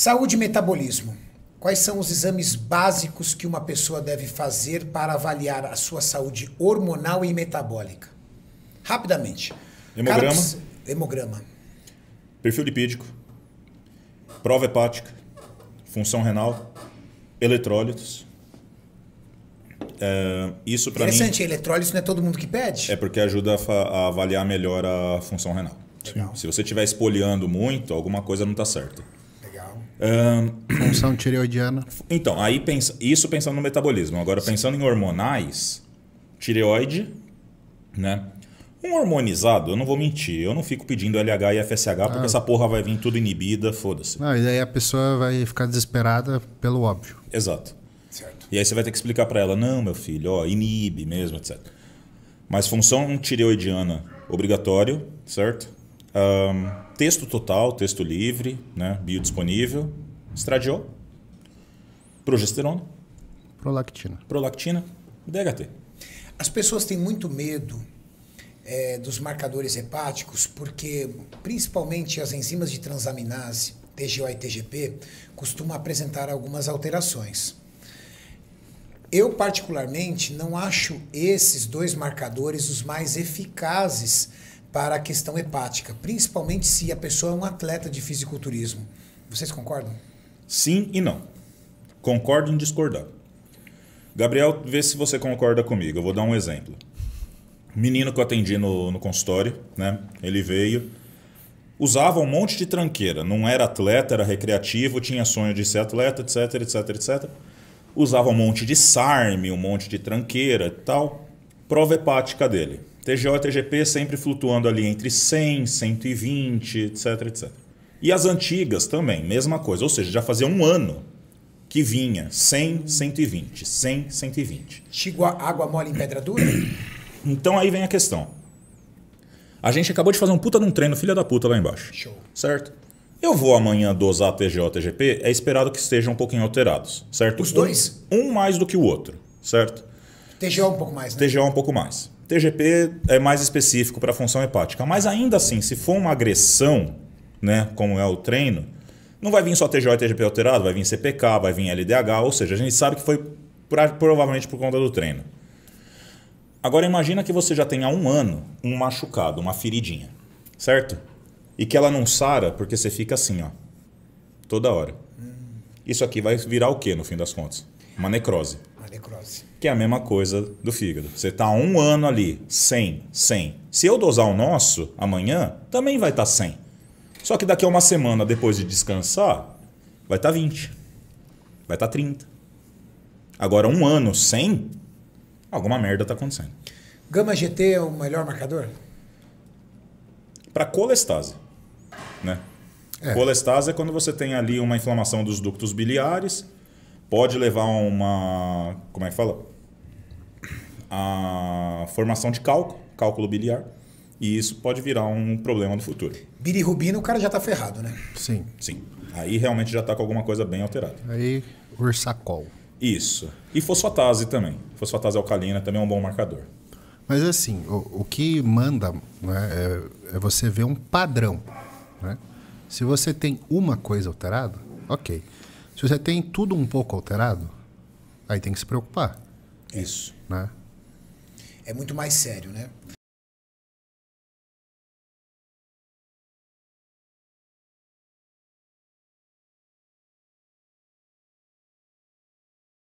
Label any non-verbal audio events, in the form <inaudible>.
Saúde e metabolismo. Quais são os exames básicos que uma pessoa deve fazer para avaliar a sua saúde hormonal e metabólica? Rapidamente. Hemograma. hemograma. Perfil lipídico. Prova hepática. Função renal. Eletrólitos. É, isso para mim. Interessante, eletrólitos não é todo mundo que pede. É porque ajuda a, a avaliar melhor a função renal. Legal. Se você estiver espoliando muito, alguma coisa não está certa. Um, <clears throat> Função tireoidiana. Então, aí pensa, isso pensando no metabolismo. Agora, Sim. pensando em hormonais, tireoide, né? Um hormonizado, eu não vou mentir, eu não fico pedindo LH e FSH ah, porque essa porra vai vir tudo inibida, foda-se. Não, e daí a pessoa vai ficar desesperada pelo óbvio. Exato. Certo. E aí você vai ter que explicar para ela, não, meu filho, ó, inibe mesmo, etc. Mas função tireoidiana obrigatório, certo? Um, texto total, texto livre, né? biodisponível. Estradiol. Progesterona. Prolactina. Prolactina. DHT. As pessoas têm muito medo é, dos marcadores hepáticos porque, principalmente, as enzimas de transaminase, TGO e TGP, costumam apresentar algumas alterações. Eu, particularmente, não acho esses dois marcadores os mais eficazes para a questão hepática, principalmente se a pessoa é um atleta de fisiculturismo. Vocês concordam? Sim e não. Concordo em discordar. Gabriel, vê se você concorda comigo. Eu vou dar um exemplo. Menino que eu atendi no, no consultório, né? Ele veio, usava um monte de tranqueira. Não era atleta, era recreativo, tinha sonho de ser atleta, etc, etc, etc. Usava um monte de sarme, um monte de tranqueira e tal. Prova hepática dele TGO e TGP sempre flutuando ali entre 100, 120, etc, etc. E as antigas também, mesma coisa. Ou seja, já fazia um ano que vinha 100, 120, 100, 120. Chegou água mole em pedra dura? <clears throat> Então aí vem a questão. A gente acabou de fazer um puta num treino, filha da puta, lá embaixo. Show. Certo? Eu vou amanhã dosar TGO e TGP, é esperado que estejam um pouquinho alterados, certo? Os dois? Um, um mais do que o outro, certo? TGO um pouco mais, né? TGO um pouco mais. TGP é mais específico para a função hepática. Mas ainda assim, se for uma agressão, né, como é o treino, não vai vir só TGO e TGP alterado, vai vir CPK, vai vir LDH, ou seja, a gente sabe que foi pra, provavelmente por conta do treino. Agora imagina que você já tenha há um ano um machucado, uma feridinha, certo? E que ela não sara porque você fica assim, ó, toda hora. Hum. Isso aqui vai virar o quê no fim das contas? Uma necrose necrose. Que é a mesma coisa do fígado. Você está um ano ali, 100, 100. Se eu dosar o nosso, amanhã, também vai estar tá 100. Só que daqui a uma semana, depois de descansar, vai estar tá 20. Vai estar tá 30. Agora, um ano sem, alguma merda está acontecendo. Gama GT é o melhor marcador? Para colestase. Né? É. Colestase é quando você tem ali uma inflamação dos ductos biliares pode levar a uma. Como é que fala? A formação de cálculo, cálculo biliar. E isso pode virar um problema no futuro. Bilirrubina, o cara já está ferrado, né? Sim. Sim. Aí realmente já está com alguma coisa bem alterada. Aí, ursacol. Isso. E fosfatase também. Fosfatase alcalina também é um bom marcador. Mas assim, o, o que manda né, é, é, você ver um padrão. Né? Se você tem uma coisa alterada, ok. Se você tem tudo um pouco alterado, aí tem que se preocupar. Isso. Né? É muito mais sério, né?